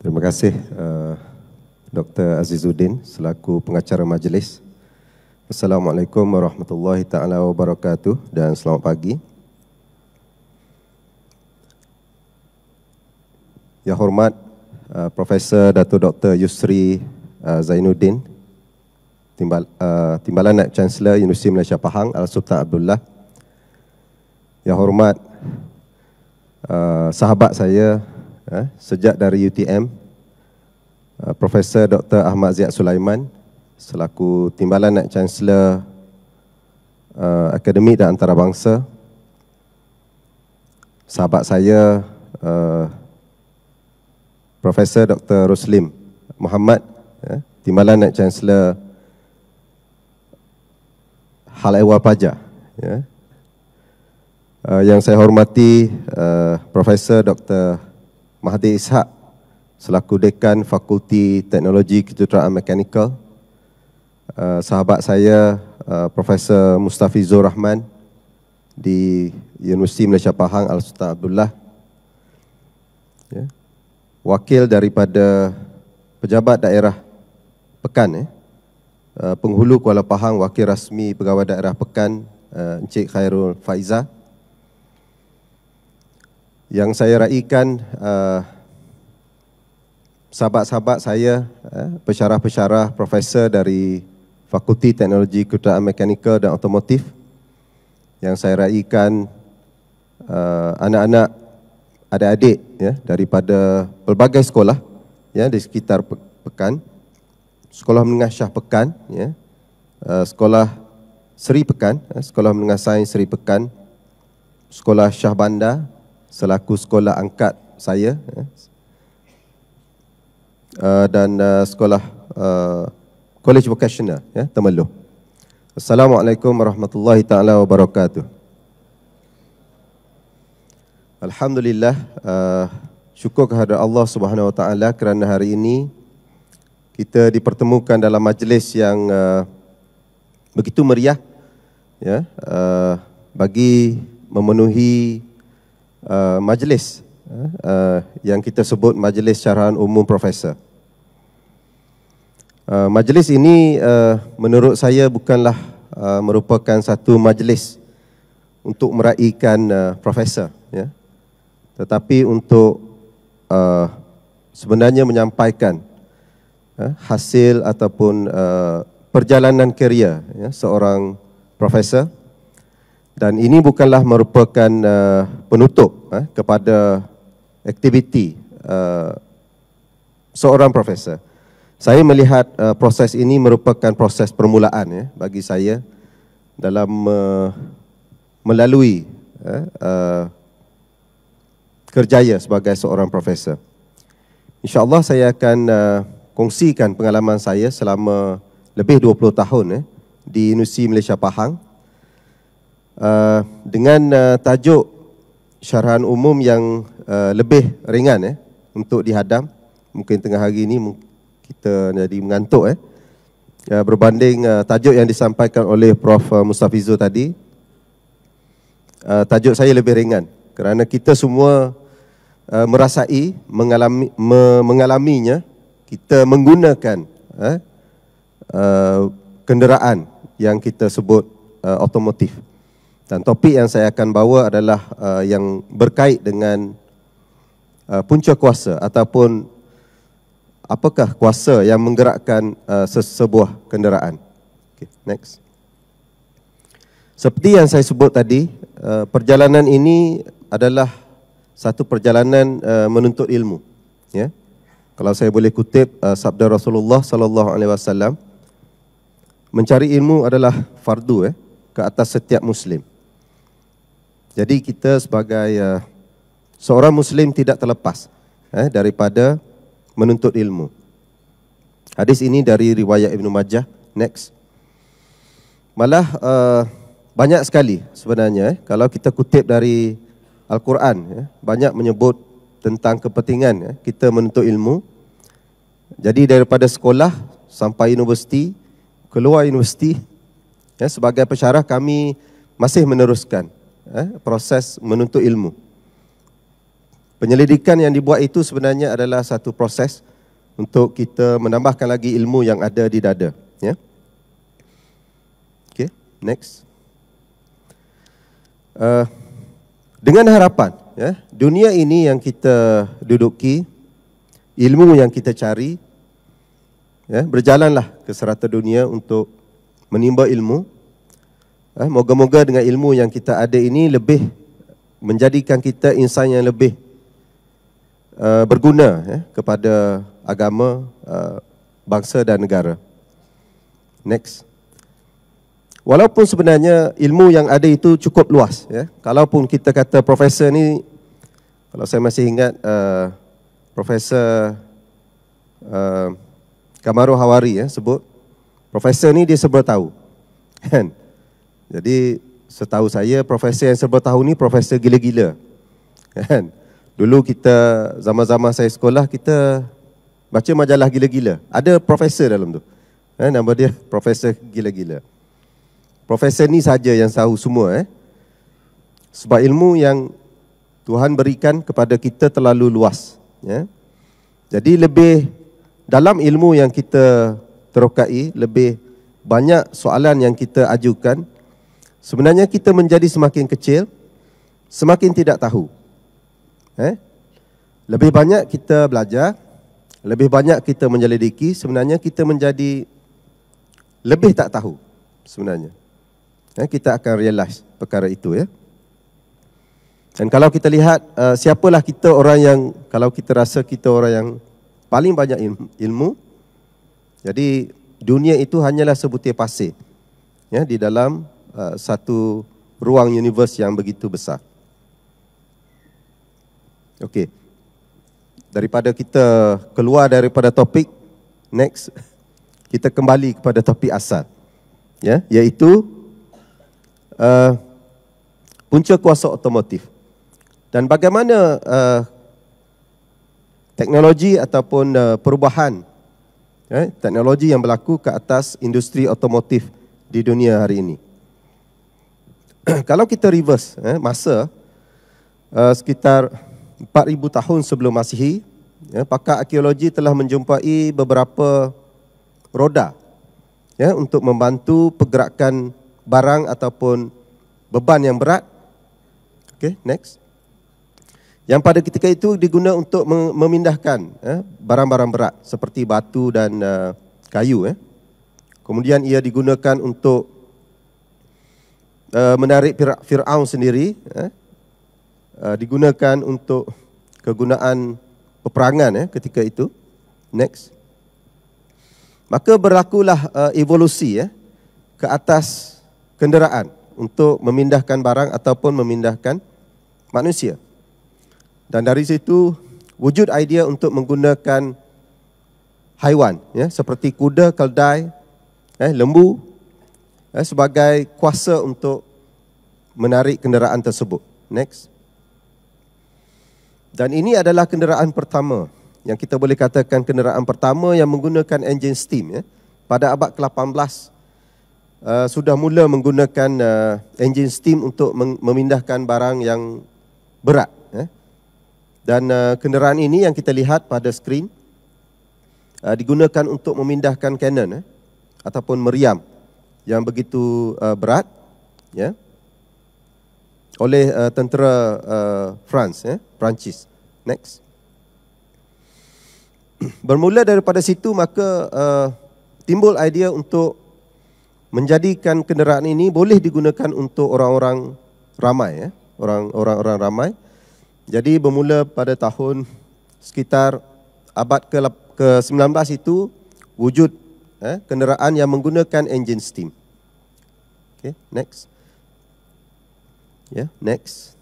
Terima kasih uh, eh, Dr. Azizuddin selaku pengacara majlis. Assalamualaikum warahmatullahi taala wabarakatuh dan selamat pagi. Yang hormat uh, Profesor Dato Dr. Yusri uh, Zainuddin Timbal, uh, Timbalan Naib Chancellor Universiti Malaysia Pahang Al-Sultan Abdullah. Yang hormat uh, sahabat saya eh, sejak dari UTM uh, ha, Profesor Dr. Ahmad Ziad Sulaiman selaku Timbalan Naik Chancellor uh, Akademik dan Antarabangsa sahabat saya uh, Profesor Dr. Roslim Muhammad eh, Timbalan Naik Chancellor Hal Ehwal Pajar ya. Uh, yang saya hormati uh, Profesor Dr. Mahathir Ishak selaku dekan Fakulti Teknologi Kejuruteraan Mekanikal. Uh, sahabat saya uh, Profesor Mustafizur Rahman di Universiti Malaysia Pahang Al Sultan Abdullah. Ya. Wakil daripada pejabat daerah Pekan eh. Uh, penghulu Kuala Pahang, wakil rasmi pegawai daerah Pekan uh, Encik Khairul Faiza. Uh, yang saya raikan uh, sahabat-sahabat saya, eh, pesyarah-pesyarah, profesor dari Fakulti Teknologi Kuteraan Mekanikal dan Otomotif, yang saya raikan uh, anak-anak adik-adik ya, daripada pelbagai sekolah ya, di sekitar Pekan, Sekolah Menengah Syah Pekan, ya, uh, Sekolah Seri Pekan, eh, Sekolah Menengah Sains Seri Pekan, Sekolah Syah Bandar, selaku sekolah angkat saya eh, uh, dan uh, sekolah uh, college vocational ya yeah, temeluh assalamualaikum warahmatullahi taala wabarakatuh alhamdulillah syukur kepada Allah Subhanahu wa taala kerana hari ini kita dipertemukan dalam majlis yang begitu meriah ya bagi memenuhi Uh, majlis uh, yang kita sebut majlis carahan umum profesor. Uh, majlis ini uh, menurut saya bukanlah uh, merupakan satu majlis untuk meraihkan uh, profesor ya. Tetapi untuk uh, sebenarnya menyampaikan uh, hasil ataupun uh, perjalanan kerjaya ya seorang profesor dan ini bukanlah merupakan uh, penutup uh, kepada aktiviti uh, seorang profesor. Saya melihat uh, proses ini merupakan proses permulaan ya, bagi saya dalam uh, melalui uh, kerjaya sebagai seorang profesor. InsyaAllah saya akan uh, kongsikan pengalaman saya selama lebih 20 tahun ya, di Universiti Malaysia Pahang. Uh, dengan uh, tajuk syarahan umum yang uh, lebih ringan eh untuk dihadam mungkin tengah hari ini kita jadi mengantuk eh uh, berbanding uh, tajuk yang disampaikan oleh Prof uh, Mustafizo tadi uh, tajuk saya lebih ringan kerana kita semua uh, merasai mengalami me, mengalaminya kita menggunakan eh uh, kenderaan yang kita sebut uh, automotive dan topik yang saya akan bawa adalah uh, yang berkait dengan uh, punca kuasa ataupun apakah kuasa yang menggerakkan uh, sesebuah kenderaan. Okay, next. Seperti yang saya sebut tadi, uh, perjalanan ini adalah satu perjalanan uh, menuntut ilmu. Ya. Kalau saya boleh kutip uh, sabda Rasulullah sallallahu alaihi wasallam, mencari ilmu adalah fardu eh, ke atas setiap muslim. Jadi kita sebagai uh, seorang Muslim tidak terlepas eh, daripada menuntut ilmu. Hadis ini dari riwayat Ibn Majah. Next. Malah uh, banyak sekali sebenarnya eh, kalau kita kutip dari Al-Quran. Eh, banyak menyebut tentang kepentingan eh, kita menuntut ilmu. Jadi daripada sekolah sampai universiti, keluar universiti, eh, sebagai pesyarah kami masih meneruskan eh, proses menuntut ilmu. Penyelidikan yang dibuat itu sebenarnya adalah satu proses untuk kita menambahkan lagi ilmu yang ada di dada. Yeah. Okay, next. Uh, dengan harapan, yeah, dunia ini yang kita duduki, ilmu yang kita cari, yeah, berjalanlah ke serata dunia untuk menimba ilmu Eh, moga-moga dengan ilmu yang kita ada ini lebih menjadikan kita insan yang lebih uh, berguna eh, kepada agama, uh, bangsa dan negara. Next. Walaupun sebenarnya ilmu yang ada itu cukup luas. Eh, kalaupun kita kata profesor ni, kalau saya masih ingat uh, profesor uh, Kamaru Hawari eh, sebut, profesor ni dia sebut tahu. Kan? Jadi setahu saya profesor yang serba tahu ni profesor gila-gila. Kan? Dulu kita zaman-zaman saya sekolah kita baca majalah gila-gila. Ada profesor dalam tu. Eh, nama dia profesor gila-gila. Profesor ni saja yang tahu semua eh. Sebab ilmu yang Tuhan berikan kepada kita terlalu luas, ya. Jadi lebih dalam ilmu yang kita terokai, lebih banyak soalan yang kita ajukan, Sebenarnya kita menjadi semakin kecil, semakin tidak tahu. Eh? Lebih banyak kita belajar, lebih banyak kita menyelidiki, sebenarnya kita menjadi lebih tak tahu sebenarnya. Eh? Kita akan realise perkara itu ya. Dan kalau kita lihat uh, siapalah kita orang yang kalau kita rasa kita orang yang paling banyak ilmu, jadi dunia itu hanyalah sebutir pasir ya di dalam Uh, satu ruang universe yang begitu besar. Okey. Daripada kita keluar daripada topik next kita kembali kepada topik asal. Ya, iaitu uh, punca kuasa otomotif. Dan bagaimana uh, teknologi ataupun uh, perubahan eh, teknologi yang berlaku ke atas industri otomotif di dunia hari ini. kalau kita reverse eh, masa uh, sekitar 4000 tahun sebelum Masihi, ya, pakar arkeologi telah menjumpai beberapa roda ya untuk membantu pergerakan barang ataupun beban yang berat. Okey, next. Yang pada ketika itu digunakan untuk memindahkan ya, barang-barang berat seperti batu dan uh, kayu ya. Kemudian ia digunakan untuk uh, menarik Fir'aun sendiri eh, uh, digunakan untuk kegunaan peperangan eh, ketika itu. Next. Maka berlakulah uh, evolusi eh, ke atas kenderaan untuk memindahkan barang ataupun memindahkan manusia. Dan dari situ wujud idea untuk menggunakan haiwan ya seperti kuda, keldai, eh lembu eh, sebagai kuasa untuk menarik kenderaan tersebut. Next. Dan ini adalah kenderaan pertama yang kita boleh katakan kenderaan pertama yang menggunakan enjin steam ya. Pada abad ke-18 uh, eh, sudah mula menggunakan uh, enjin steam untuk memindahkan barang yang berat ya. Dan uh, kenderaan ini yang kita lihat pada skrin uh, digunakan untuk memindahkan cannon ya ataupun meriam yang begitu uh, berat ya oleh uh, tentera uh, France ya Perancis next bermula daripada situ maka uh, timbul idea untuk menjadikan kenderaan ini boleh digunakan untuk orang-orang ramai ya orang-orang ramai jadi bermula pada tahun sekitar abad ke ke-19 itu wujud eh, kenderaan yang menggunakan engine steam. Okay, next. Yeah, next.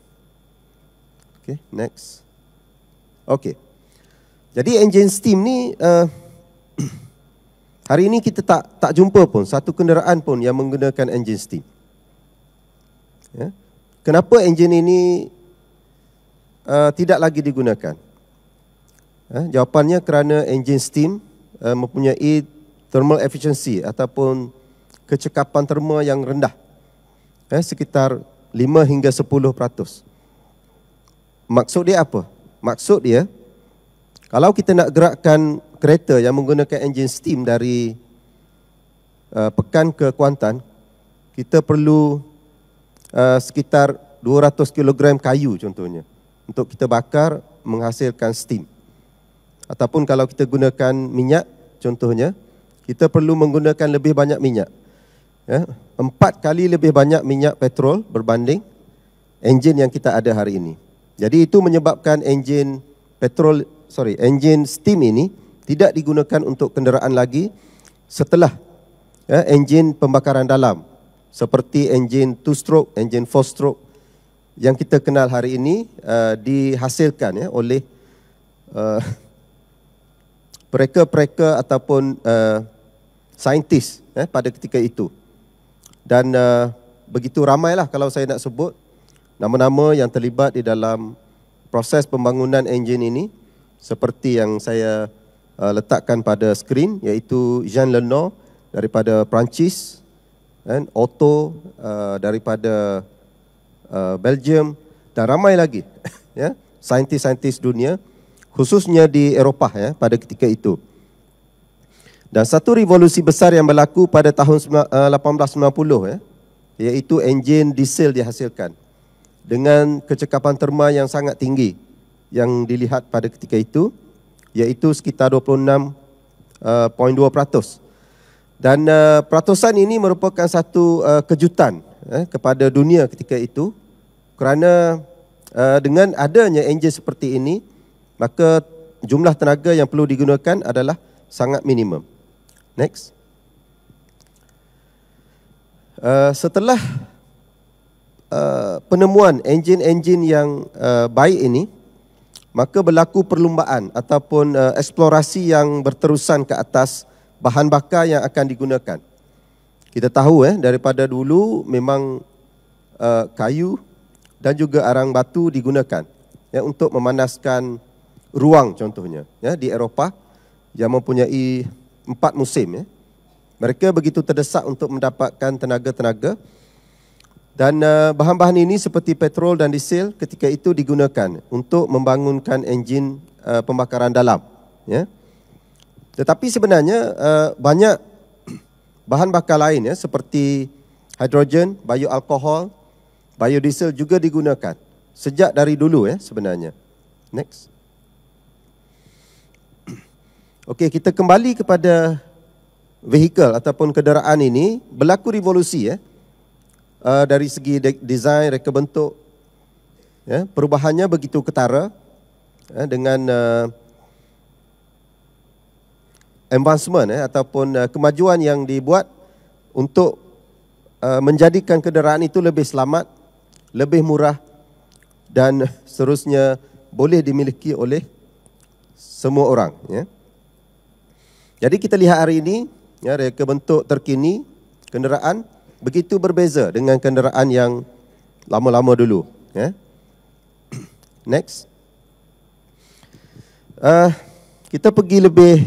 Okay, next. Okay. Jadi engine steam ni uh, hari ini kita tak tak jumpa pun satu kenderaan pun yang menggunakan engine steam. Yeah. Kenapa engine ini uh, tidak lagi digunakan? Eh, jawapannya kerana enjin steam uh, mempunyai thermal efficiency ataupun kecekapan terma yang rendah eh, sekitar 5 hingga 10%. Maksud dia apa? Maksud dia kalau kita nak gerakkan kereta yang menggunakan enjin steam dari uh, Pekan ke Kuantan kita perlu uh, sekitar 200 kg kayu contohnya untuk kita bakar menghasilkan steam. Ataupun kalau kita gunakan minyak contohnya kita perlu menggunakan lebih banyak minyak. Ya, empat kali lebih banyak minyak petrol berbanding enjin yang kita ada hari ini. Jadi itu menyebabkan enjin petrol, sorry, enjin steam ini tidak digunakan untuk kenderaan lagi setelah ya, enjin pembakaran dalam seperti enjin two stroke, enjin four stroke yang kita kenal hari ini uh, dihasilkan ya, oleh uh, eh, mereka-mereka ataupun uh, saintis eh, pada ketika itu. Dan uh, begitu ramailah kalau saya nak sebut nama-nama yang terlibat di dalam proses pembangunan enjin ini seperti yang saya uh, letakkan pada skrin iaitu Jean Leno daripada Perancis dan Otto uh, daripada uh, Belgium dan ramai lagi ya saintis-saintis dunia khususnya di Eropah ya pada ketika itu. Dan satu revolusi besar yang berlaku pada tahun 1890 ya, eh, eh, iaitu enjin diesel dihasilkan dengan kecekapan terma yang sangat tinggi yang dilihat pada ketika itu iaitu sekitar 26.2%. Eh, Dan peratusan ini merupakan satu kejutan kepada dunia ketika itu kerana dengan adanya enjin seperti ini maka jumlah tenaga yang perlu digunakan adalah sangat minimum. Next. Uh, setelah uh, penemuan enjin-enjin yang uh, baik ini, maka berlaku perlumbaan ataupun uh, eksplorasi yang berterusan ke atas bahan bakar yang akan digunakan. Kita tahu eh daripada dulu memang uh, kayu dan juga arang batu digunakan ya untuk memanaskan ruang contohnya ya di Eropah yang mempunyai empat musim. Ya. Mereka begitu terdesak untuk mendapatkan tenaga-tenaga dan eh, bahan-bahan ini seperti petrol dan diesel ketika itu digunakan untuk membangunkan enjin eh, pembakaran dalam. Ya. Tetapi sebenarnya eh, banyak bahan bakar lain ya, seperti hidrogen, bioalkohol, biodiesel juga digunakan sejak dari dulu ya sebenarnya. Next. Okey, kita kembali kepada vehicle ataupun kenderaan ini berlaku revolusi ya. Eh? Uh, dari segi de- design reka bentuk ya, yeah? perubahannya begitu ketara yeah? dengan uh, advancement ya, eh? ataupun uh, kemajuan yang dibuat untuk uh, menjadikan kenderaan itu lebih selamat, lebih murah dan seterusnya boleh dimiliki oleh semua orang ya. Yeah? Jadi kita lihat hari ini ya reka bentuk terkini kenderaan begitu berbeza dengan kenderaan yang lama-lama dulu ya. Next. Uh, kita pergi lebih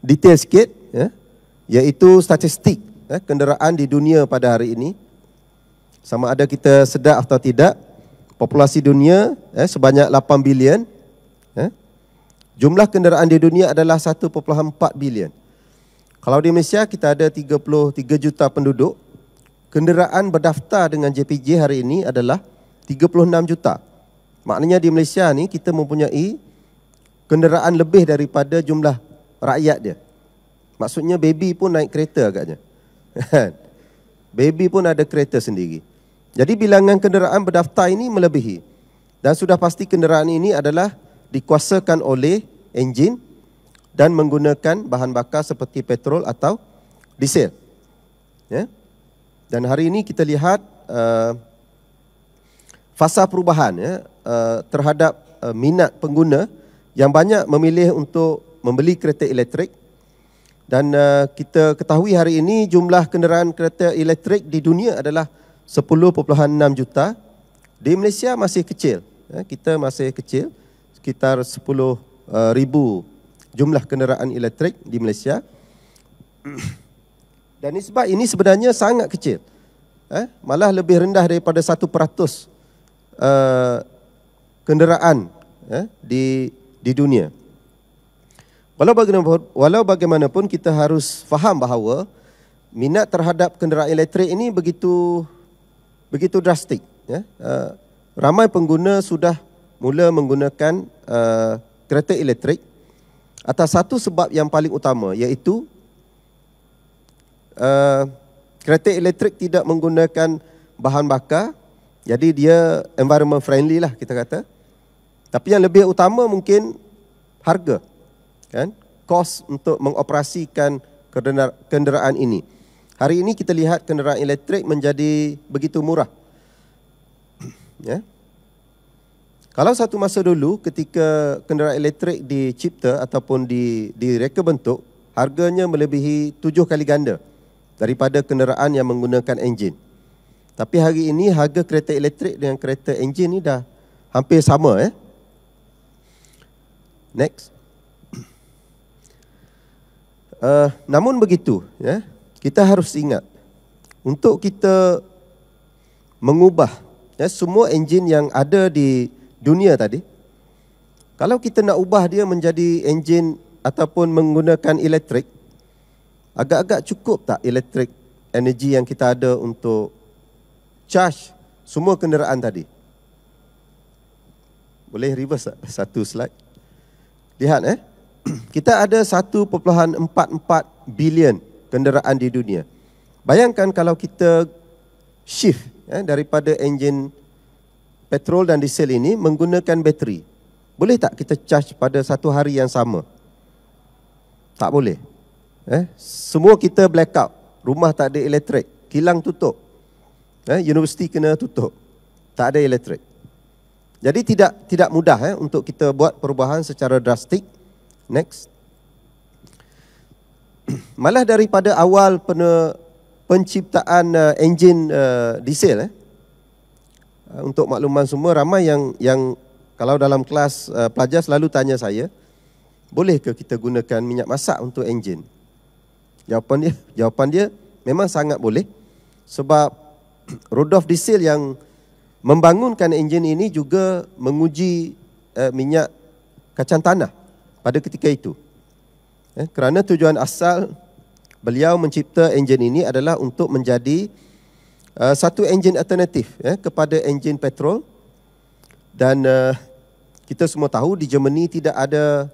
detail sikit ya iaitu statistik ya, kenderaan di dunia pada hari ini sama ada kita sedar atau tidak populasi dunia ya, sebanyak 8 bilion Jumlah kenderaan di dunia adalah 1.4 bilion. Kalau di Malaysia kita ada 33 juta penduduk, kenderaan berdaftar dengan JPJ hari ini adalah 36 juta. Maknanya di Malaysia ni kita mempunyai kenderaan lebih daripada jumlah rakyat dia. Maksudnya baby pun naik kereta agaknya. Kan? baby pun ada kereta sendiri. Jadi bilangan kenderaan berdaftar ini melebihi. Dan sudah pasti kenderaan ini adalah dikuasakan oleh enjin dan menggunakan bahan bakar seperti petrol atau diesel. Ya. Dan hari ini kita lihat uh, fasa perubahan ya uh, terhadap uh, minat pengguna yang banyak memilih untuk membeli kereta elektrik dan uh, kita ketahui hari ini jumlah kenderaan kereta elektrik di dunia adalah 10.6 juta. Di Malaysia masih kecil. Ya, kita masih kecil sekitar 10,000 eh, jumlah kenderaan elektrik di Malaysia. Dan nisbah ini sebenarnya sangat kecil. Eh, malah lebih rendah daripada 1% uh, eh, kenderaan eh, di di dunia. Walau bagaimanapun, walau bagaimanapun kita harus faham bahawa minat terhadap kenderaan elektrik ini begitu begitu drastik. Ya. Eh, ramai pengguna sudah mula menggunakan uh, kereta elektrik atas satu sebab yang paling utama iaitu uh, kereta elektrik tidak menggunakan bahan bakar jadi dia environment friendly lah kita kata tapi yang lebih utama mungkin harga kan kos untuk mengoperasikan kenderaan ini hari ini kita lihat kenderaan elektrik menjadi begitu murah ya yeah. Kalau satu masa dulu ketika kenderaan elektrik dicipta ataupun di direka bentuk, harganya melebihi tujuh kali ganda daripada kenderaan yang menggunakan enjin. Tapi hari ini harga kereta elektrik dengan kereta enjin ni dah hampir sama eh. Next. Uh, namun begitu, ya, kita harus ingat untuk kita mengubah ya, semua enjin yang ada di dunia tadi kalau kita nak ubah dia menjadi enjin ataupun menggunakan elektrik agak-agak cukup tak elektrik energi yang kita ada untuk charge semua kenderaan tadi boleh reverse satu slide lihat eh kita ada 1.44 bilion kenderaan di dunia bayangkan kalau kita shift eh, daripada enjin petrol dan diesel ini menggunakan bateri. Boleh tak kita charge pada satu hari yang sama? Tak boleh. Eh, semua kita blackout. Rumah tak ada elektrik. Kilang tutup. Eh, universiti kena tutup. Tak ada elektrik. Jadi tidak tidak mudah eh, untuk kita buat perubahan secara drastik. Next. Malah daripada awal pen, penciptaan uh, enjin uh, diesel, eh, Eh, untuk makluman semua ramai yang yang kalau dalam kelas uh, pelajar selalu tanya saya boleh ke kita gunakan minyak masak untuk enjin jawapan dia jawapan dia memang sangat boleh sebab Rudolf Diesel yang membangunkan enjin ini juga menguji uh, minyak kacang tanah pada ketika itu eh, kerana tujuan asal beliau mencipta enjin ini adalah untuk menjadi Uh, satu enjin alternatif ya, kepada enjin petrol dan uh, kita semua tahu di Germany tidak ada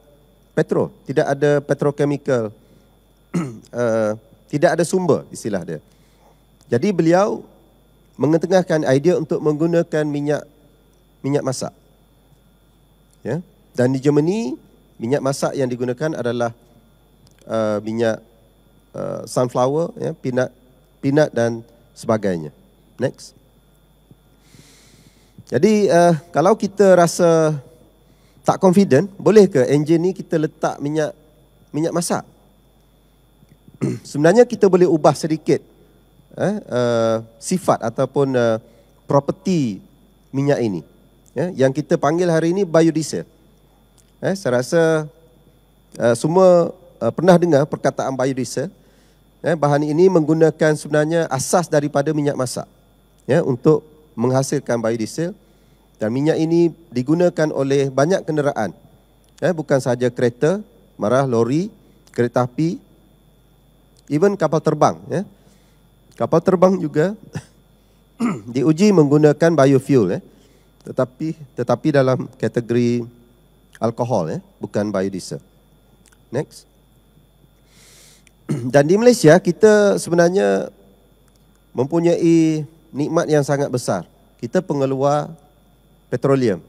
petrol, tidak ada petrochemical, uh, tidak ada sumber istilah dia. Jadi beliau mengetengahkan idea untuk menggunakan minyak minyak masak. Ya? Dan di Germany minyak masak yang digunakan adalah uh, minyak uh, sunflower, ya, pinat, pinat dan sebagainya. Next. Jadi uh, kalau kita rasa tak confident, boleh ke enjin ni kita letak minyak minyak masak? Sebenarnya kita boleh ubah sedikit eh, uh, sifat ataupun uh, eh, property minyak ini. Eh, yang kita panggil hari ini biodiesel. Eh, saya rasa uh, semua uh, pernah dengar perkataan biodiesel. Eh, bahan ini menggunakan sebenarnya asas daripada minyak masak ya, untuk menghasilkan biodiesel dan minyak ini digunakan oleh banyak kenderaan eh, bukan sahaja kereta, marah, lori, kereta api even kapal terbang ya. kapal terbang juga diuji menggunakan biofuel eh. tetapi tetapi dalam kategori alkohol ya, eh, bukan biodiesel next Dan di Malaysia kita sebenarnya mempunyai nikmat yang sangat besar. Kita pengeluar petroleum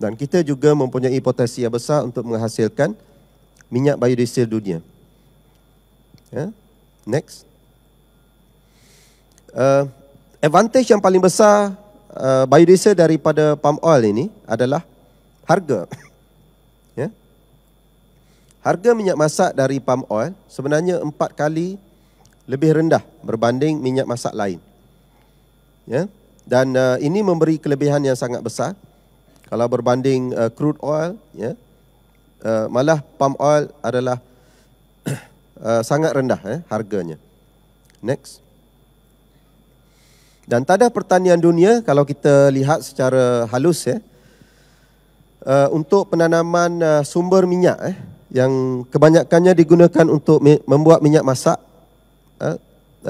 dan kita juga mempunyai potensi yang besar untuk menghasilkan minyak biodiesel dunia. Ya? Next. Uh, advantage yang paling besar uh, eh, biodiesel daripada palm oil ini adalah harga. Harga minyak masak dari palm oil sebenarnya empat kali lebih rendah berbanding minyak masak lain. Ya? Dan uh, ini memberi kelebihan yang sangat besar. Kalau berbanding uh, crude oil, ya? uh, malah palm oil adalah uh, sangat rendah eh, harganya. Next. Dan tada pertanian dunia kalau kita lihat secara halus ya, uh, untuk penanaman uh, sumber minyak eh, yang kebanyakannya digunakan untuk membuat minyak masak. Eh,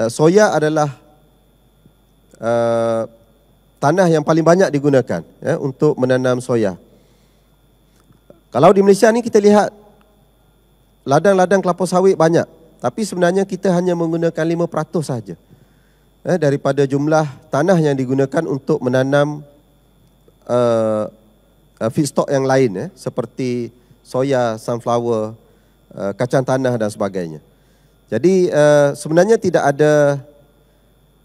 eh, soya adalah eh, tanah yang paling banyak digunakan untuk menanam soya. Kalau di Malaysia ni kita lihat ladang-ladang kelapa sawit banyak. Tapi sebenarnya kita hanya menggunakan 5% sahaja eh, daripada jumlah tanah yang digunakan untuk menanam uh, uh, feedstock yang lain eh, seperti soya, sunflower, uh, kacang tanah dan sebagainya. Jadi uh, sebenarnya tidak ada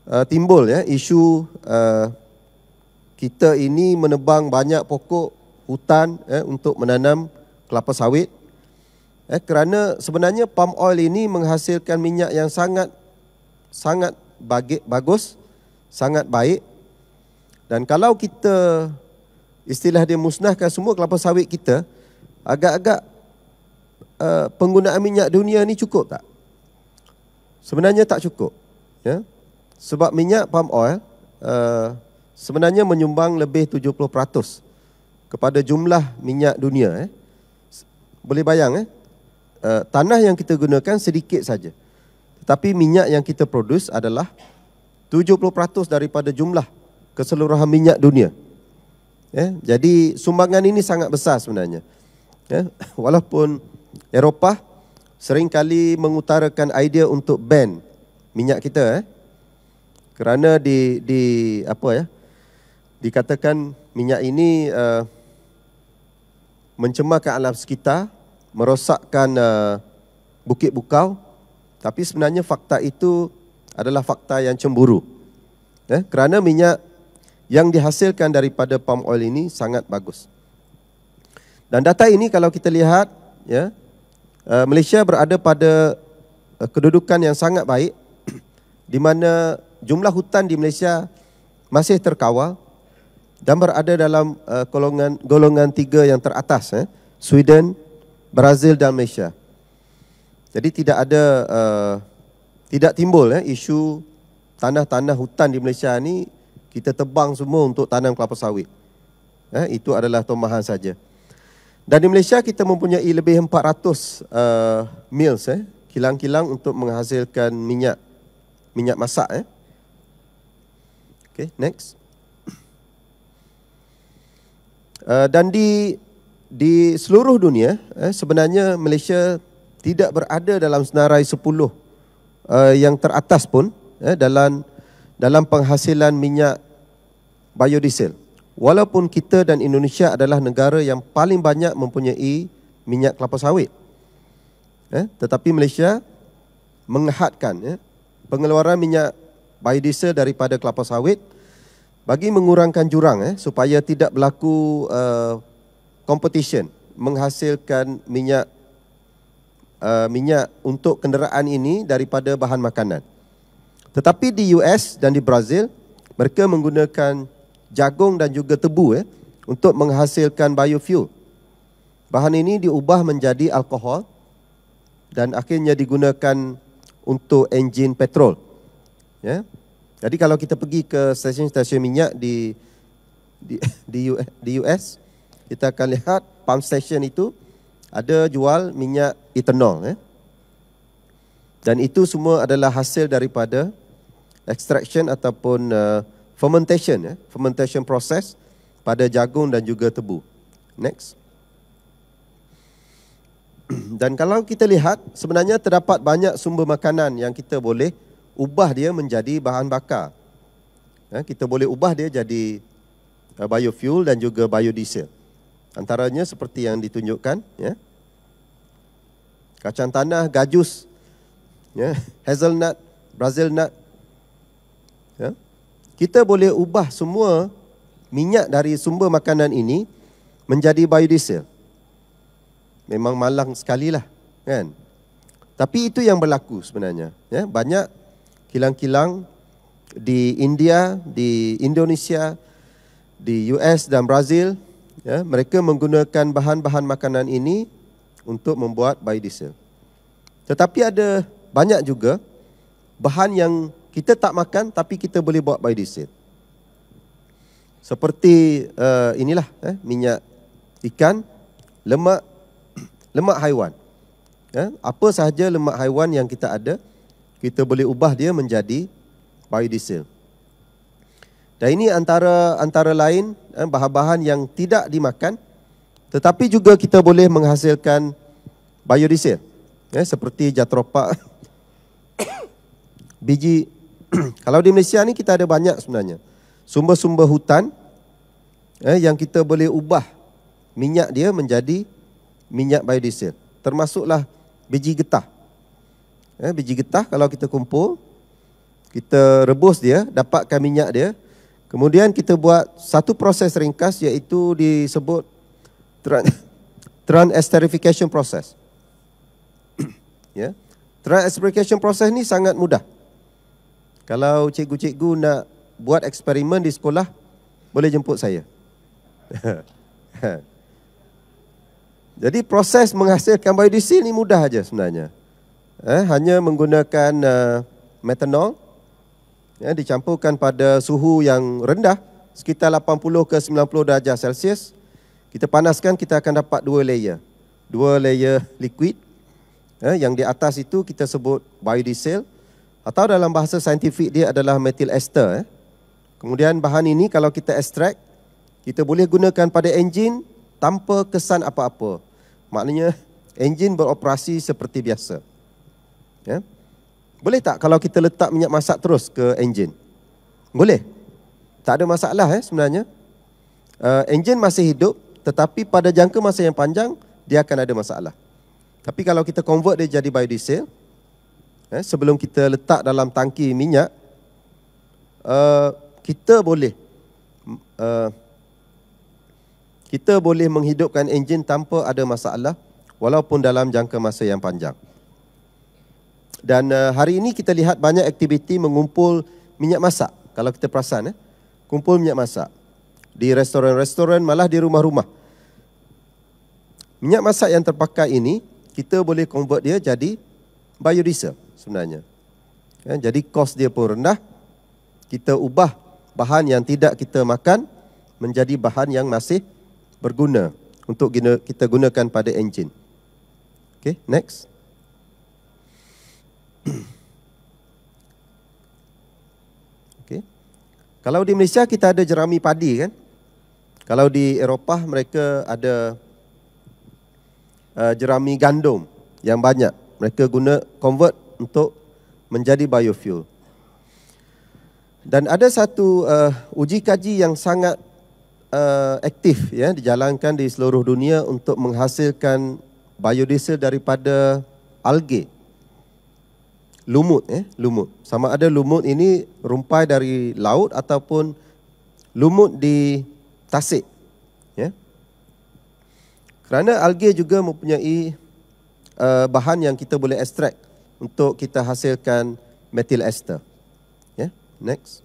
uh, timbul ya isu uh, kita ini menebang banyak pokok hutan eh, untuk menanam kelapa sawit eh, kerana sebenarnya palm oil ini menghasilkan minyak yang sangat sangat bagi, bagus, sangat baik dan kalau kita istilah dia musnahkan semua kelapa sawit kita agak-agak uh, penggunaan minyak dunia ni cukup tak? Sebenarnya tak cukup. Ya? Sebab minyak palm oil uh, sebenarnya menyumbang lebih 70% kepada jumlah minyak dunia. Eh? Boleh bayang, eh? uh, tanah yang kita gunakan sedikit saja. tapi minyak yang kita produce adalah 70% daripada jumlah keseluruhan minyak dunia. Eh? Jadi sumbangan ini sangat besar sebenarnya. Ya, walaupun Eropah sering kali mengutarakan idea untuk ban minyak kita eh. Kerana di di apa ya? Dikatakan minyak ini uh, mencemarkan alam sekitar, merosakkan uh, bukit bukau, tapi sebenarnya fakta itu adalah fakta yang cemburu. Ya, kerana minyak yang dihasilkan daripada palm oil ini sangat bagus. Dan data ini kalau kita lihat, ya, eh, Malaysia berada pada eh, kedudukan yang sangat baik di mana jumlah hutan di Malaysia masih terkawal dan berada dalam eh, golongan golongan tiga yang teratas, ya, Sweden, Brazil dan Malaysia. Jadi tidak ada uh, tidak timbul ya, isu tanah-tanah hutan di Malaysia ini kita tebang semua untuk tanam kelapa sawit. Ya, itu adalah tomahan saja. Dan di Malaysia kita mempunyai lebih 400 uh, mills eh, kilang-kilang untuk menghasilkan minyak minyak masak eh. Okay, next. Uh, dan di di seluruh dunia eh, sebenarnya Malaysia tidak berada dalam senarai 10 uh, eh, yang teratas pun eh, dalam dalam penghasilan minyak biodiesel. Walaupun kita dan Indonesia adalah negara yang paling banyak mempunyai minyak kelapa sawit. Eh, tetapi Malaysia menghadkan eh, pengeluaran minyak biodiesel daripada kelapa sawit bagi mengurangkan jurang eh, supaya tidak berlaku uh, competition menghasilkan minyak uh, minyak untuk kenderaan ini daripada bahan makanan. Tetapi di US dan di Brazil, mereka menggunakan jagung dan juga tebu ya, untuk menghasilkan biofuel. Bahan ini diubah menjadi alkohol dan akhirnya digunakan untuk enjin petrol. Ya. Jadi kalau kita pergi ke stesen-stesen minyak di di di US, kita akan lihat pump station itu ada jual minyak etanol ya. Eh. Dan itu semua adalah hasil daripada extraction ataupun uh, fermentation ya, fermentation proses pada jagung dan juga tebu. Next. Dan kalau kita lihat sebenarnya terdapat banyak sumber makanan yang kita boleh ubah dia menjadi bahan bakar. Ya, kita boleh ubah dia jadi eh, biofuel dan juga biodiesel. Antaranya seperti yang ditunjukkan ya. Kacang tanah, gajus ya, hazelnut, brazil nut kita boleh ubah semua minyak dari sumber makanan ini menjadi biodiesel. Memang malang sekali lah, kan? Tapi itu yang berlaku sebenarnya. Ya, banyak kilang-kilang di India, di Indonesia, di US dan Brazil, ya, mereka menggunakan bahan-bahan makanan ini untuk membuat biodiesel. Tetapi ada banyak juga bahan yang kita tak makan tapi kita boleh buat biodiesel. Seperti uh, inilah eh, minyak ikan, lemak lemak haiwan. Eh, apa sahaja lemak haiwan yang kita ada, kita boleh ubah dia menjadi biodiesel. Dan ini antara antara lain eh, bahan-bahan yang tidak dimakan tetapi juga kita boleh menghasilkan biodiesel. Eh, seperti jatropak, biji kalau di Malaysia ni kita ada banyak sebenarnya sumber-sumber hutan eh, yang kita boleh ubah minyak dia menjadi minyak biodiesel termasuklah biji getah eh, biji getah kalau kita kumpul kita rebus dia dapatkan minyak dia kemudian kita buat satu proses ringkas iaitu disebut transesterification process ya yeah. transesterification process ni sangat mudah kalau cikgu-cikgu nak buat eksperimen di sekolah, boleh jemput saya. Jadi proses menghasilkan biodiesel ini mudah aja sebenarnya. Eh, hanya menggunakan uh, eh, metanol ya, eh, dicampurkan pada suhu yang rendah sekitar 80 ke 90 darjah Celsius. Kita panaskan kita akan dapat dua layer. Dua layer liquid eh, yang di atas itu kita sebut biodiesel atau dalam bahasa saintifik dia adalah metil ester. Eh. Kemudian bahan ini kalau kita ekstrak, kita boleh gunakan pada enjin tanpa kesan apa-apa. Maknanya enjin beroperasi seperti biasa. Ya. Boleh tak kalau kita letak minyak masak terus ke enjin? Boleh. Tak ada masalah eh sebenarnya. Uh, enjin masih hidup tetapi pada jangka masa yang panjang dia akan ada masalah. Tapi kalau kita convert dia jadi biodiesel, eh, sebelum kita letak dalam tangki minyak, uh, kita boleh uh, kita boleh menghidupkan enjin tanpa ada masalah walaupun dalam jangka masa yang panjang. Dan uh, hari ini kita lihat banyak aktiviti mengumpul minyak masak. Kalau kita perasan, eh, kumpul minyak masak di restoran-restoran malah di rumah-rumah. Minyak masak yang terpakai ini kita boleh convert dia jadi biodiesel sebenarnya. Ya, jadi kos dia pun rendah. Kita ubah bahan yang tidak kita makan menjadi bahan yang masih berguna untuk kita gunakan pada enjin. Okay, next. Okay. Kalau di Malaysia kita ada jerami padi kan? Kalau di Eropah mereka ada uh, jerami gandum yang banyak mereka guna convert untuk menjadi biofuel. Dan ada satu uh, uji kaji yang sangat uh, aktif ya dijalankan di seluruh dunia untuk menghasilkan biodiesel daripada algae. Lumut eh, lumut. Sama ada lumut ini rumpai dari laut ataupun lumut di tasik. Ya. Kerana algae juga mempunyai uh, bahan yang kita boleh ekstrak untuk kita hasilkan metil ester. Yeah, next.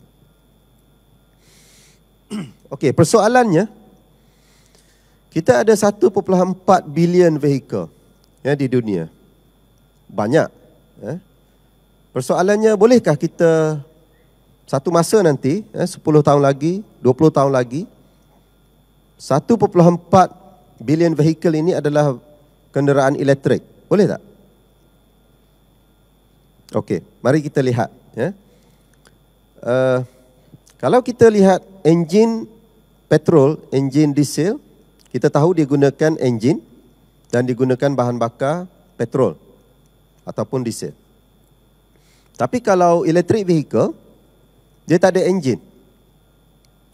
Okey, persoalannya kita ada 1.4 bilion vehicle ya di dunia. Banyak ya. Persoalannya bolehkah kita satu masa nanti ya 10 tahun lagi, 20 tahun lagi 1.4 bilion vehicle ini adalah kenderaan elektrik. Boleh tak? Okey, mari kita lihat. Ya. Uh, kalau kita lihat enjin petrol, enjin diesel, kita tahu dia gunakan enjin dan digunakan bahan bakar petrol ataupun diesel. Tapi kalau electric vehicle, dia tak ada enjin.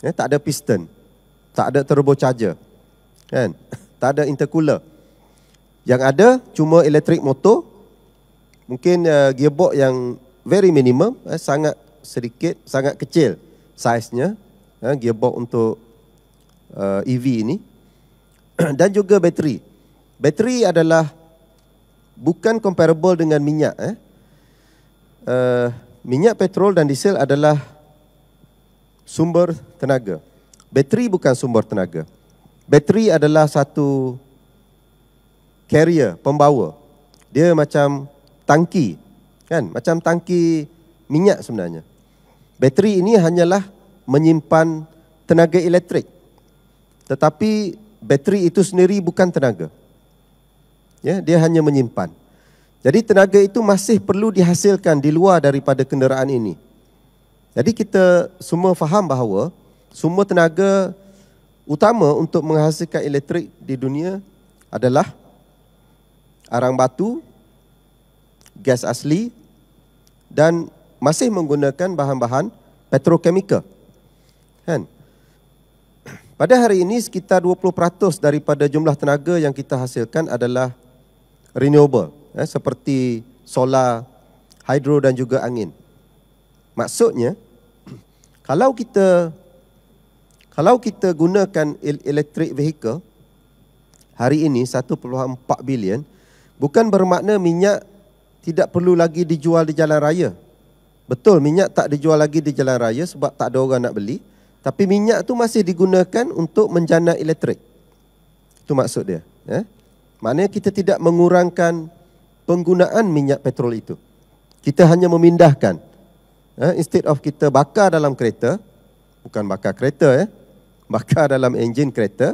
Ya, tak ada piston. Tak ada turbocharger. Kan? Tak ada intercooler yang ada cuma elektrik motor mungkin uh, gearbox yang very minimum eh, sangat sedikit sangat kecil saiznya eh, gearbox untuk uh, eh, EV ini dan juga bateri bateri adalah bukan comparable dengan minyak eh uh, minyak petrol dan diesel adalah sumber tenaga bateri bukan sumber tenaga bateri adalah satu carrier, pembawa. Dia macam tangki, kan? Macam tangki minyak sebenarnya. Bateri ini hanyalah menyimpan tenaga elektrik. Tetapi bateri itu sendiri bukan tenaga. Ya, dia hanya menyimpan. Jadi tenaga itu masih perlu dihasilkan di luar daripada kenderaan ini. Jadi kita semua faham bahawa semua tenaga utama untuk menghasilkan elektrik di dunia adalah arang batu, gas asli dan masih menggunakan bahan-bahan petrokemikal. Kan? Pada hari ini sekitar 20% daripada jumlah tenaga yang kita hasilkan adalah renewable eh, seperti solar, hidro dan juga angin. Maksudnya kalau kita kalau kita gunakan electric vehicle hari ini 1.4 bilion Bukan bermakna minyak tidak perlu lagi dijual di jalan raya. Betul minyak tak dijual lagi di jalan raya sebab tak ada orang nak beli. Tapi minyak tu masih digunakan untuk menjana elektrik. Itu maksud dia. Eh? Maknanya kita tidak mengurangkan penggunaan minyak petrol itu. Kita hanya memindahkan. Eh? Instead of kita bakar dalam kereta, bukan bakar kereta, eh? bakar dalam enjin kereta,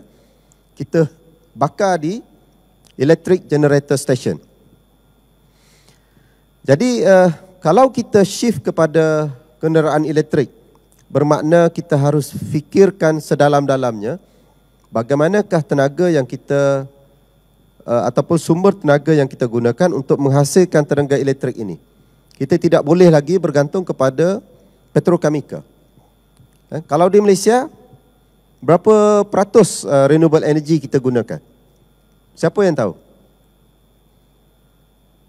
kita bakar di electric generator station. Jadi uh, kalau kita shift kepada kenderaan elektrik, bermakna kita harus fikirkan sedalam-dalamnya bagaimanakah tenaga yang kita uh, ataupun sumber tenaga yang kita gunakan untuk menghasilkan tenaga elektrik ini. Kita tidak boleh lagi bergantung kepada petrokimia. Eh, kalau di Malaysia, berapa peratus uh, renewable energy kita gunakan? Siapa yang tahu?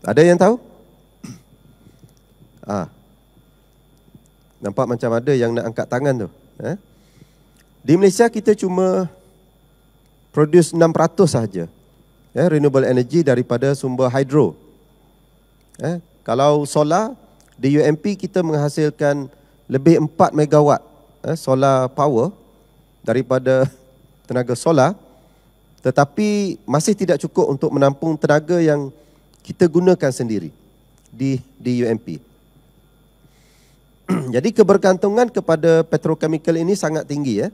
Ada yang tahu? Ah. Nampak macam ada yang nak angkat tangan tu. Eh? Di Malaysia kita cuma produce 600 sahaja. Eh, renewable energy daripada sumber hidro. Eh, kalau solar, di UMP kita menghasilkan lebih 4 megawatt eh, solar power daripada tenaga solar tetapi masih tidak cukup untuk menampung tenaga yang kita gunakan sendiri di di UMP. Jadi kebergantungan kepada petrochemical ini sangat tinggi ya.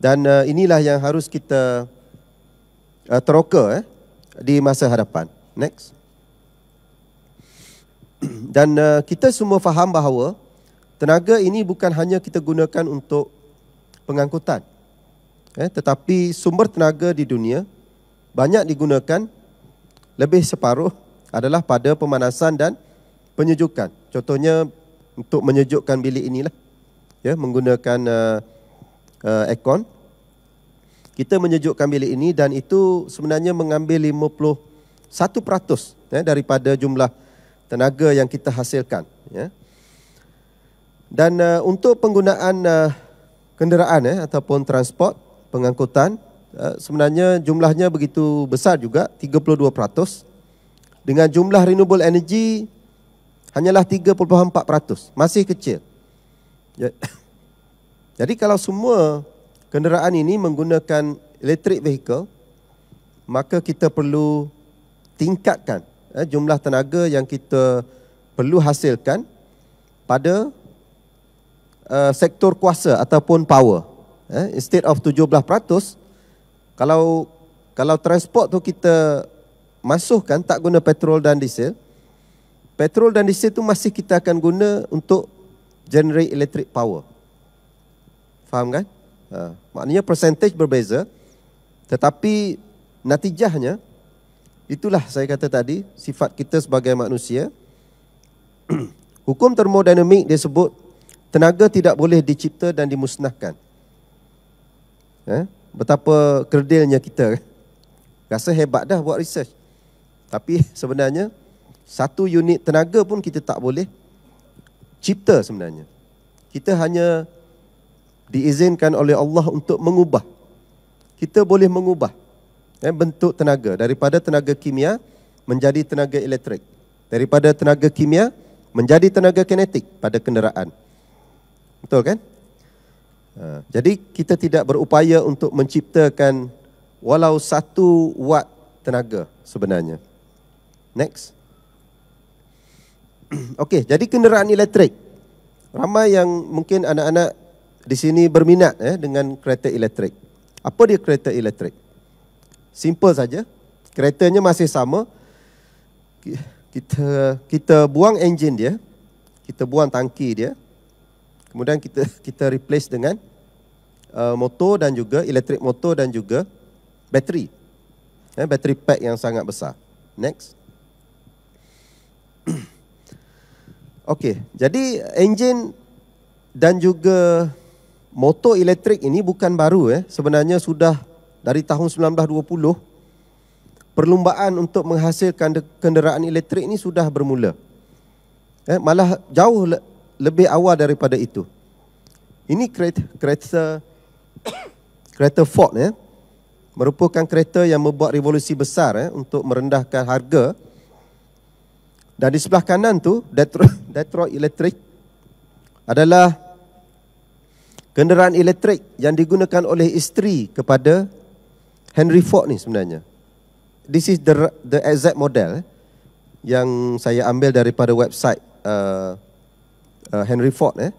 Dan uh, inilah yang harus kita uh, teroka eh di masa hadapan. Next. Dan uh, kita semua faham bahawa tenaga ini bukan hanya kita gunakan untuk pengangkutan. Eh, tetapi sumber tenaga di dunia banyak digunakan lebih separuh adalah pada pemanasan dan penyejukan. Contohnya untuk menyejukkan bilik inilah ya menggunakan uh, uh, aircon. Kita menyejukkan bilik ini dan itu sebenarnya mengambil 51% ya daripada jumlah tenaga yang kita hasilkan ya. Dan uh, untuk penggunaan uh, kenderaan ya ataupun transport pengangkutan eh, sebenarnya jumlahnya begitu besar juga 32% dengan jumlah renewable energy hanyalah 3.4% masih kecil. Ya. Jadi kalau semua kenderaan ini menggunakan electric vehicle maka kita perlu tingkatkan eh, jumlah tenaga yang kita perlu hasilkan pada eh, sektor kuasa ataupun power eh, instead of 17%, kalau kalau transport tu kita masukkan tak guna petrol dan diesel, petrol dan diesel tu masih kita akan guna untuk generate electric power. Faham kan? Ha, maknanya percentage berbeza, tetapi natijahnya, itulah saya kata tadi, sifat kita sebagai manusia, hukum termodinamik disebut tenaga tidak boleh dicipta dan dimusnahkan. Eh? Betapa kerdilnya kita. Rasa hebat dah buat research. Tapi sebenarnya satu unit tenaga pun kita tak boleh cipta sebenarnya. Kita hanya diizinkan oleh Allah untuk mengubah. Kita boleh mengubah eh, bentuk tenaga daripada tenaga kimia menjadi tenaga elektrik. Daripada tenaga kimia menjadi tenaga kinetik pada kenderaan. Betul kan? Ha. Jadi kita tidak berupaya untuk menciptakan walau satu watt tenaga sebenarnya. Next. Okey, jadi kenderaan elektrik. Ramai yang mungkin anak-anak di sini berminat eh, dengan kereta elektrik. Apa dia kereta elektrik? Simple saja. Keretanya masih sama. Kita kita buang enjin dia. Kita buang tangki dia. Kemudian kita kita replace dengan uh, motor dan juga elektrik motor dan juga bateri. Eh, bateri pack yang sangat besar. Next. Okey, jadi enjin dan juga motor elektrik ini bukan baru eh. Sebenarnya sudah dari tahun 1920 perlumbaan untuk menghasilkan kenderaan elektrik ini sudah bermula. Eh, malah jauh lebih awal daripada itu. Ini kereta kereta, kereta Ford ya. Merupakan kereta yang membuat revolusi besar ya, untuk merendahkan harga. Dan di sebelah kanan tu Detroit, Detroit Electric adalah kenderaan elektrik yang digunakan oleh isteri kepada Henry Ford ni sebenarnya. This is the the exact model eh, yang saya ambil daripada website uh, Uh, Henry Ford eh.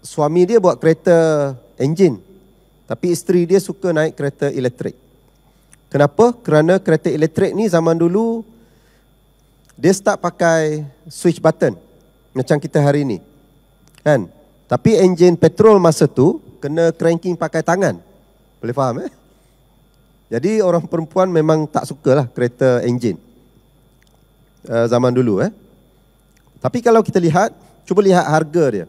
Suami dia buat kereta engine, Tapi isteri dia suka naik kereta elektrik. Kenapa? Kerana kereta elektrik ni zaman dulu dia start pakai switch button macam kita hari ni. Kan? Tapi engine petrol masa tu kena cranking pakai tangan. Boleh faham eh? Jadi orang perempuan memang tak sukalah kereta engine Uh, zaman dulu eh. Tapi kalau kita lihat, cuba lihat harga dia.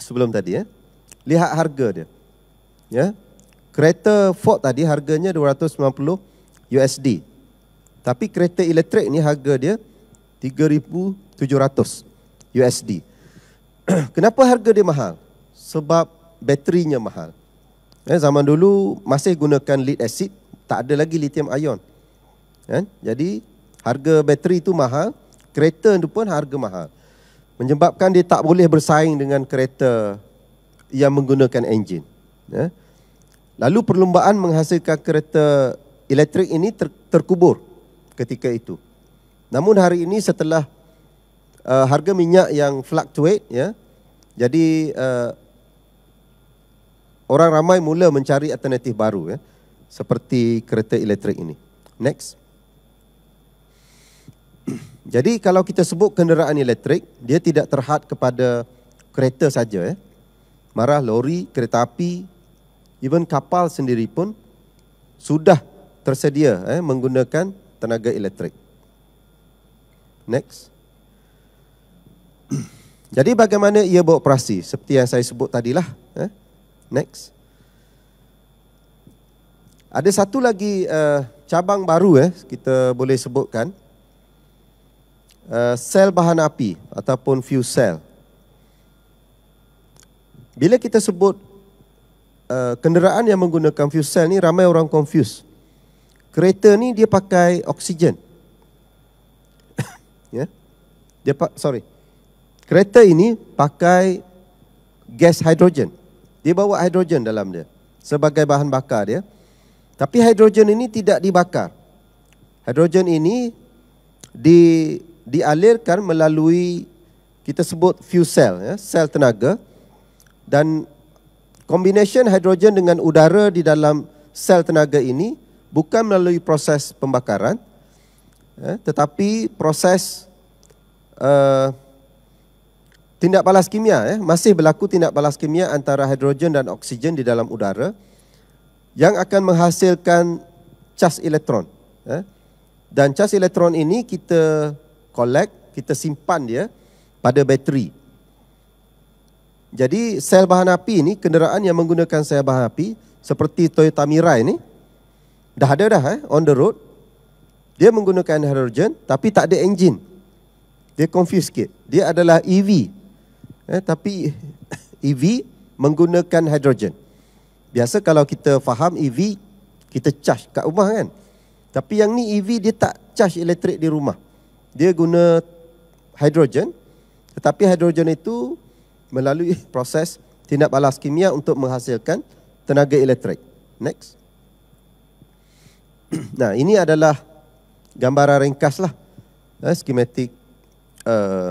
Sebelum tadi ya. Eh? Lihat harga dia. Ya. Kereta Ford tadi harganya 290 USD. Tapi kereta elektrik ni harga dia 3700 USD. Kenapa harga dia mahal? Sebab baterinya mahal. Eh, zaman dulu masih gunakan lead acid, tak ada lagi lithium ion. Eh, jadi harga bateri itu mahal, kereta itu pun harga mahal. Menyebabkan dia tak boleh bersaing dengan kereta yang menggunakan enjin. Ya. Lalu perlumbaan menghasilkan kereta elektrik ini ter- terkubur ketika itu. Namun hari ini setelah uh, harga minyak yang fluctuate, ya, jadi uh, orang ramai mula mencari alternatif baru ya, seperti kereta elektrik ini. Next. Jadi kalau kita sebut kenderaan elektrik, dia tidak terhad kepada kereta saja. Eh. Marah lori, kereta api, even kapal sendiri pun sudah tersedia eh, menggunakan tenaga elektrik. Next. Jadi bagaimana ia beroperasi? Seperti yang saya sebut tadilah. Eh. Next. Ada satu lagi uh, cabang baru eh, kita boleh sebutkan uh, sel bahan api ataupun fuel cell. Bila kita sebut uh, kenderaan yang menggunakan fuel cell ni ramai orang confuse. Kereta ni dia pakai oksigen. ya. Yeah? Dia pa- sorry. Kereta ini pakai gas hidrogen. Dia bawa hidrogen dalam dia sebagai bahan bakar dia. Tapi hidrogen ini tidak dibakar. Hidrogen ini di dialirkan melalui kita sebut fuel cell ya sel tenaga dan combination hidrogen dengan udara di dalam sel tenaga ini bukan melalui proses pembakaran ya, tetapi proses uh, tindak balas kimia ya masih berlaku tindak balas kimia antara hidrogen dan oksigen di dalam udara yang akan menghasilkan cas elektron ya dan cas elektron ini kita collect, kita simpan dia pada bateri. Jadi sel bahan api ini kenderaan yang menggunakan sel bahan api seperti Toyota Mirai ini dah ada dah eh, on the road. Dia menggunakan hydrogen tapi tak ada engine. Dia confuse sikit. Dia adalah EV. Eh, tapi EV menggunakan hydrogen. Biasa kalau kita faham EV, kita charge kat rumah kan. Tapi yang ni EV dia tak charge elektrik di rumah dia guna hidrogen tetapi hidrogen itu melalui proses tindak balas kimia untuk menghasilkan tenaga elektrik. Next. Nah, ini adalah gambaran ringkaslah eh, skematik uh, eh,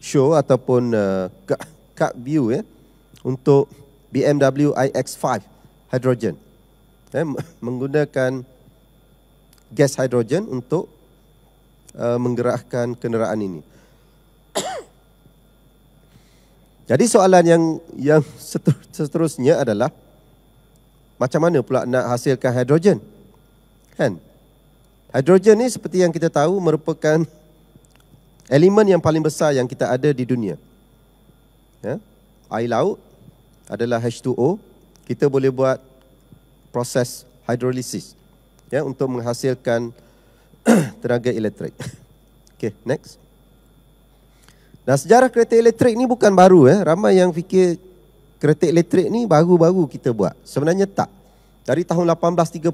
show ataupun uh, cut view ya eh, untuk BMW iX5 hidrogen. Eh, menggunakan gas hidrogen untuk Uh, menggerakkan kenderaan ini. Jadi soalan yang yang seterusnya adalah macam mana pula nak hasilkan hidrogen? Kan? Hidrogen ni seperti yang kita tahu merupakan elemen yang paling besar yang kita ada di dunia. Ya? Air laut adalah H2O. Kita boleh buat proses hidrolisis ya, untuk menghasilkan tenaga elektrik. Okay, next. Dan sejarah kereta elektrik ni bukan baru. Eh. Ramai yang fikir kereta elektrik ni baru-baru kita buat. Sebenarnya tak. Dari tahun 1830,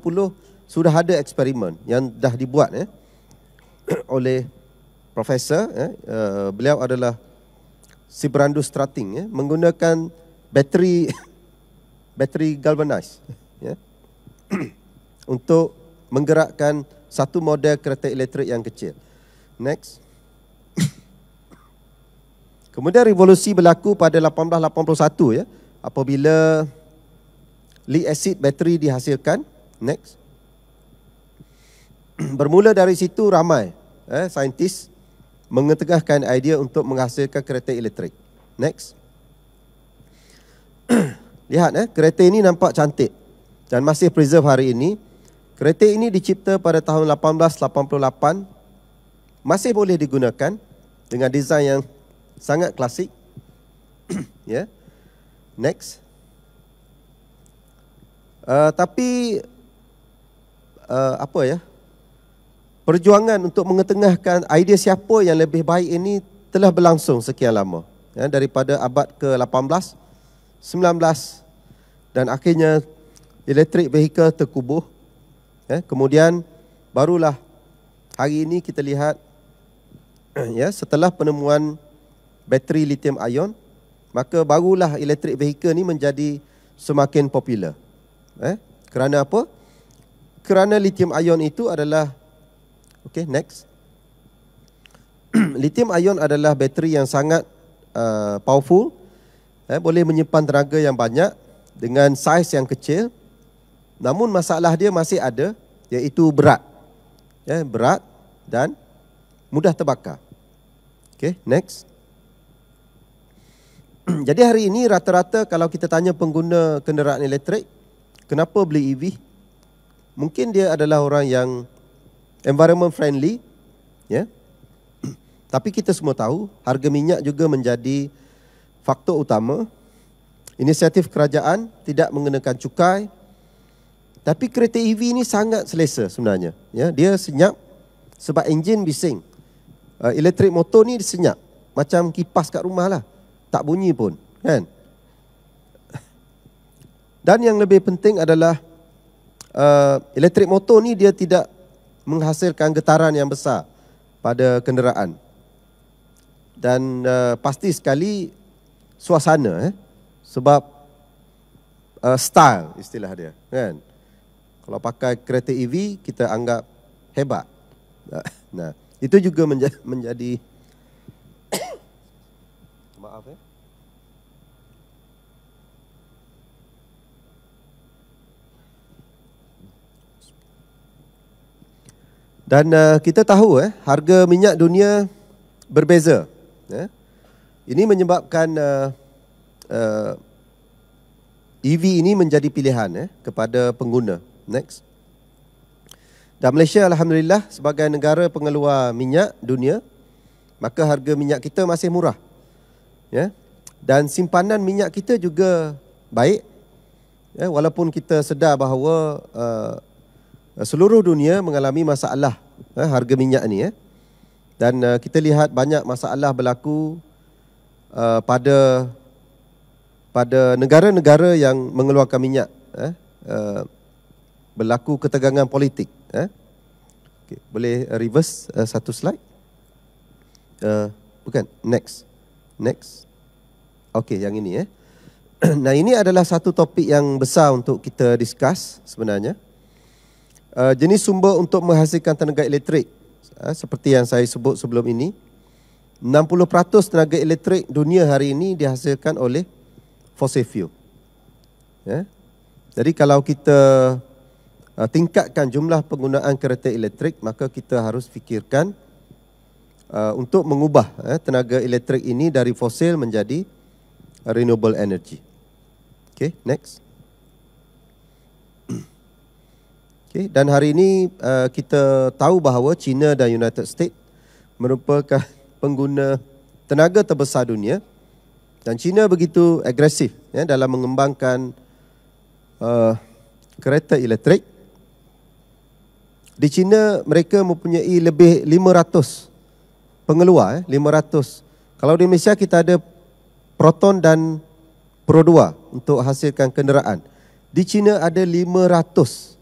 sudah ada eksperimen yang dah dibuat eh, oleh Profesor. Eh. Uh, beliau adalah Sibrandus Strating. Eh, menggunakan bateri bateri galvanized. Yeah. Ya. untuk menggerakkan satu model kereta elektrik yang kecil. Next. Kemudian revolusi berlaku pada 1881 ya apabila lead acid bateri dihasilkan. Next. Bermula dari situ ramai eh saintis mengetengahkan idea untuk menghasilkan kereta elektrik. Next. Lihat eh kereta ini nampak cantik dan masih preserve hari ini. Kereta ini dicipta pada tahun 1888 masih boleh digunakan dengan desain yang sangat klasik. ya. Yeah. Next. Uh, tapi uh, apa ya? Perjuangan untuk mengetengahkan idea siapa yang lebih baik ini telah berlangsung sekian lama. Ya, daripada abad ke-18, 19 dan akhirnya elektrik vehikel terkubur Ya, kemudian barulah hari ini kita lihat ya setelah penemuan bateri lithium ion maka barulah electric vehicle ni menjadi semakin popular. Eh, kerana apa? Kerana lithium ion itu adalah okey next. lithium ion adalah bateri yang sangat uh, powerful. Eh, boleh menyimpan tenaga yang banyak dengan saiz yang kecil. Namun masalah dia masih ada iaitu berat. Ya, berat dan mudah terbakar. Okey, next. Jadi hari ini rata-rata kalau kita tanya pengguna kenderaan elektrik, kenapa beli EV? Mungkin dia adalah orang yang environment friendly, ya. Tapi kita semua tahu harga minyak juga menjadi faktor utama. Inisiatif kerajaan tidak mengenakan cukai tapi kereta EV ni sangat selesa sebenarnya. Ya, dia senyap sebab enjin bising. Uh, elektrik motor ni senyap. Macam kipas kat rumah lah. Tak bunyi pun. Kan? Dan yang lebih penting adalah uh, elektrik motor ni dia tidak menghasilkan getaran yang besar pada kenderaan. Dan uh, pasti sekali suasana eh? sebab uh, style istilah dia. Kan? Kalau pakai kereta EV kita anggap hebat. Nah, itu juga menjadi, menjadi maaf ya. Dan uh, kita tahu eh harga minyak dunia berbeza eh. Ini menyebabkan uh, uh, eh, EV e ini menjadi pilihan eh kepada pengguna. Next. Dan Malaysia alhamdulillah sebagai negara pengeluar minyak dunia, maka harga minyak kita masih murah. Ya. Dan simpanan minyak kita juga baik. Ya, walaupun kita sedar bahawa uh, seluruh dunia mengalami masalah uh, harga minyak ni ya. Dan uh, kita lihat banyak masalah berlaku uh, pada pada negara-negara yang mengeluarkan minyak ya. uh, berlaku ketegangan politik. Eh? Okay. Boleh reverse uh, satu slide? Uh, bukan, next. Next. Okey, yang ini. Eh? nah, ini adalah satu topik yang besar untuk kita discuss sebenarnya. Uh, jenis sumber untuk menghasilkan tenaga elektrik uh, seperti yang saya sebut sebelum ini. 60% tenaga elektrik dunia hari ini dihasilkan oleh fossil fuel. Ya. Jadi kalau kita Ah, tingkatkan jumlah penggunaan kereta elektrik maka kita harus fikirkan ah, untuk mengubah eh, tenaga elektrik ini dari fosil menjadi renewable energy. Okay, next. Okay, dan hari ini ah, kita tahu bahawa China dan United States merupakan pengguna tenaga terbesar dunia dan China begitu agresif ya, dalam mengembangkan uh, kereta elektrik di China mereka mempunyai lebih 500 pengeluar, eh, 500. Kalau di Malaysia kita ada proton dan pro2 untuk hasilkan kenderaan. Di China ada 500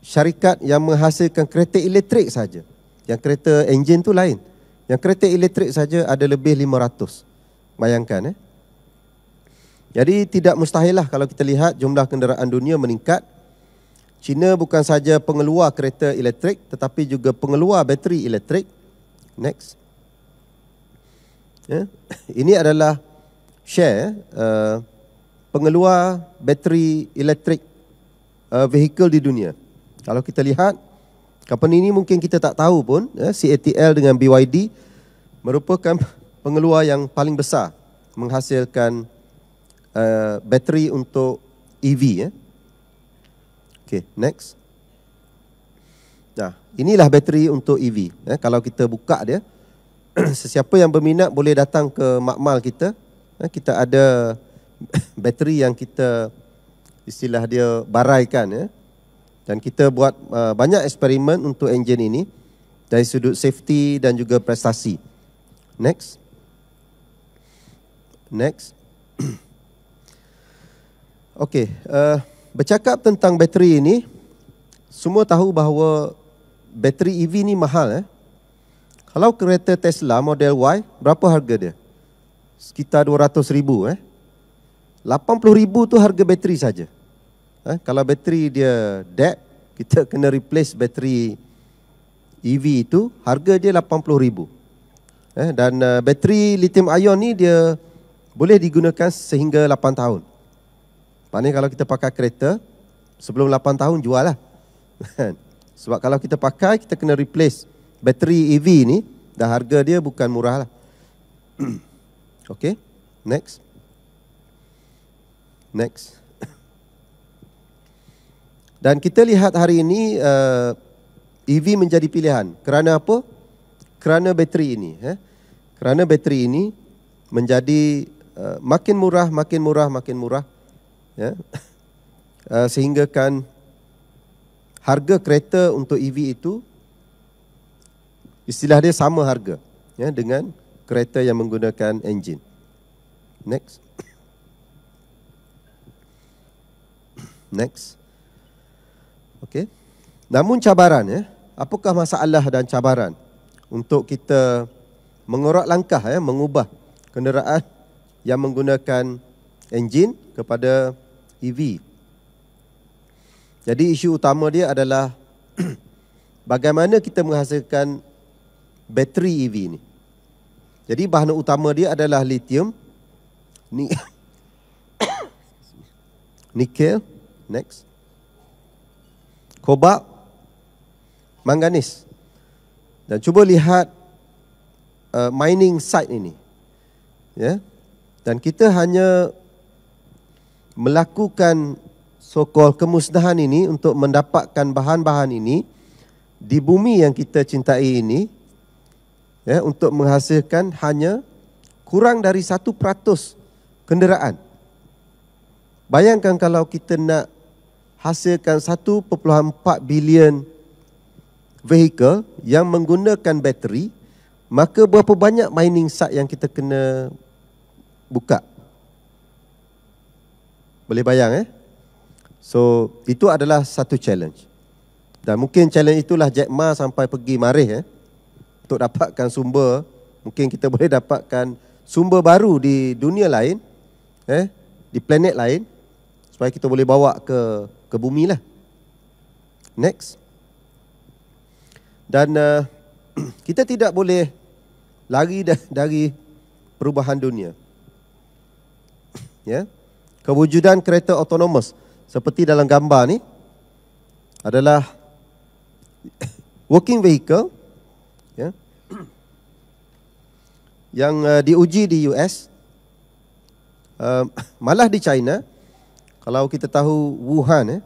syarikat yang menghasilkan kereta elektrik saja. Yang kereta enjin tu lain. Yang kereta elektrik saja ada lebih 500. Bayangkan eh. Jadi tidak mustahil lah kalau kita lihat jumlah kenderaan dunia meningkat China bukan saja pengeluar kereta elektrik tetapi juga pengeluar bateri elektrik. Next. Yeah. Ini adalah share uh, pengeluar bateri elektrik uh, vehicle di dunia. Kalau kita lihat, company ini mungkin kita tak tahu pun, yeah, CATL dengan BYD merupakan pengeluar yang paling besar menghasilkan uh, bateri untuk EV. Yeah. Okay, next. Nah, inilah bateri untuk EV. Eh, kalau kita buka dia, sesiapa yang berminat boleh datang ke makmal kita. Eh, kita ada bateri yang kita istilah dia baraikan. Eh. Dan kita buat uh, banyak eksperimen untuk enjin ini dari sudut safety dan juga prestasi. Next. Next. Okey. Uh, bercakap tentang bateri ini, semua tahu bahawa bateri EV ni mahal eh. Kalau kereta Tesla model Y, berapa harga dia? Sekitar 200 ribu eh. 80 ribu tu harga bateri saja. Eh, kalau bateri dia dead, kita kena replace bateri EV itu, harga dia 80 ribu. Eh, dan uh, bateri lithium ion ni dia boleh digunakan sehingga 8 tahun. Maknanya kalau kita pakai kereta, sebelum 8 tahun jual lah. Sebab kalau kita pakai, kita kena replace. Bateri EV ni, dah harga dia bukan murah lah. okay, next. Next. Dan kita lihat hari ini uh, eh, EV menjadi pilihan. Kerana apa? Kerana bateri ini. Eh? Kerana bateri ini menjadi uh, makin murah, makin murah, makin murah ya. Yeah. Uh, sehinggakan harga kereta untuk EV itu istilah dia sama harga ya dengan kereta yang menggunakan enjin. Next. Next. Okey. Namun cabaran ya, apakah masalah dan cabaran untuk kita mengorak langkah ya, mengubah kenderaan yang menggunakan enjin kepada EV. Jadi isu utama dia adalah bagaimana kita menghasilkan bateri EV ini. Jadi bahan utama dia adalah lithium, nikel, next, kobalt, manganis. Dan cuba lihat uh, mining site ini. Ya. Yeah. Dan kita hanya melakukan sokol kemusnahan ini untuk mendapatkan bahan-bahan ini di bumi yang kita cintai ini ya, untuk menghasilkan hanya kurang dari 1% kenderaan. Bayangkan kalau kita nak hasilkan 1.4 bilion vehicle yang menggunakan bateri, maka berapa banyak mining site yang kita kena buka? Boleh bayang eh? So, itu adalah satu challenge. Dan mungkin challenge itulah Jack Ma sampai pergi marih eh? untuk dapatkan sumber. Mungkin kita boleh dapatkan sumber baru di dunia lain, eh? di planet lain supaya kita boleh bawa ke ke bumi lah. Next. Dan uh, kita tidak boleh lari dari perubahan dunia. Ya. Yeah? kewujudan kereta autonomous seperti dalam gambar ni adalah working vehicle ya yang uh, diuji di US uh, malah di China kalau kita tahu Wuhan eh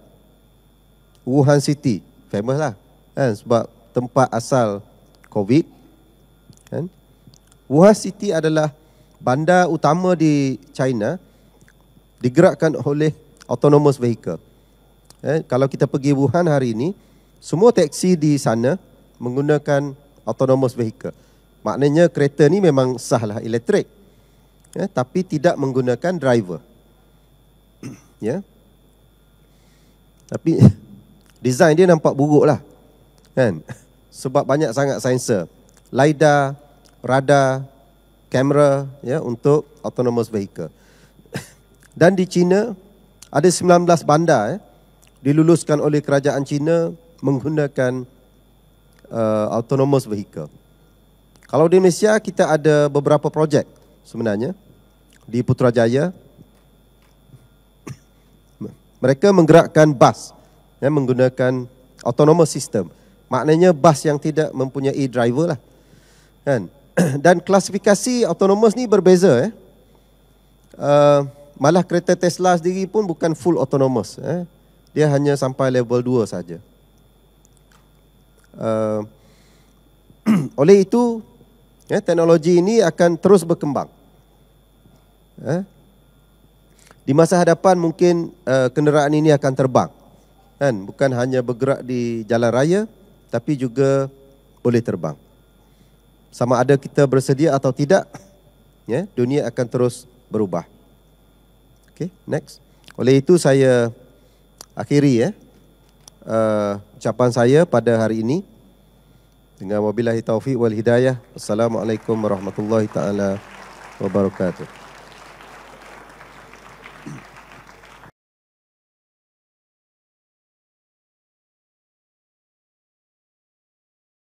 Wuhan City famous lah kan sebab tempat asal COVID kan Wuhan City adalah bandar utama di China digerakkan oleh autonomous vehicle. Eh, kalau kita pergi Wuhan hari ini, semua teksi di sana menggunakan autonomous vehicle. Maknanya kereta ni memang sahlah elektrik. Eh, tapi tidak menggunakan driver. ya. Yeah. Tapi desain dia nampak buruk lah. Kan? Sebab banyak sangat sensor. LiDAR, radar, kamera ya untuk autonomous vehicle. Dan di China ada 19 bandar eh, diluluskan oleh kerajaan China menggunakan uh, autonomous vehicle. Kalau di Malaysia kita ada beberapa projek sebenarnya di Putrajaya mereka menggerakkan bas ya, menggunakan autonomous system. Maknanya bas yang tidak mempunyai driver lah. Kan? Dan klasifikasi autonomous ni berbeza. Eh. Uh, Malah kereta Tesla sendiri pun bukan full autonomous. Eh. Dia hanya sampai level 2 saja. Uh, oleh itu, eh, teknologi ini akan terus berkembang. Eh. Di masa hadapan mungkin uh, kenderaan ini akan terbang. Kan? Bukan hanya bergerak di jalan raya, tapi juga boleh terbang. Sama ada kita bersedia atau tidak, ya, dunia akan terus berubah. Okay, next. Oleh itu saya akhiri ya. Uh, ucapan saya pada hari ini dengan wabillahi taufiq wal hidayah. Assalamualaikum warahmatullahi taala wabarakatuh.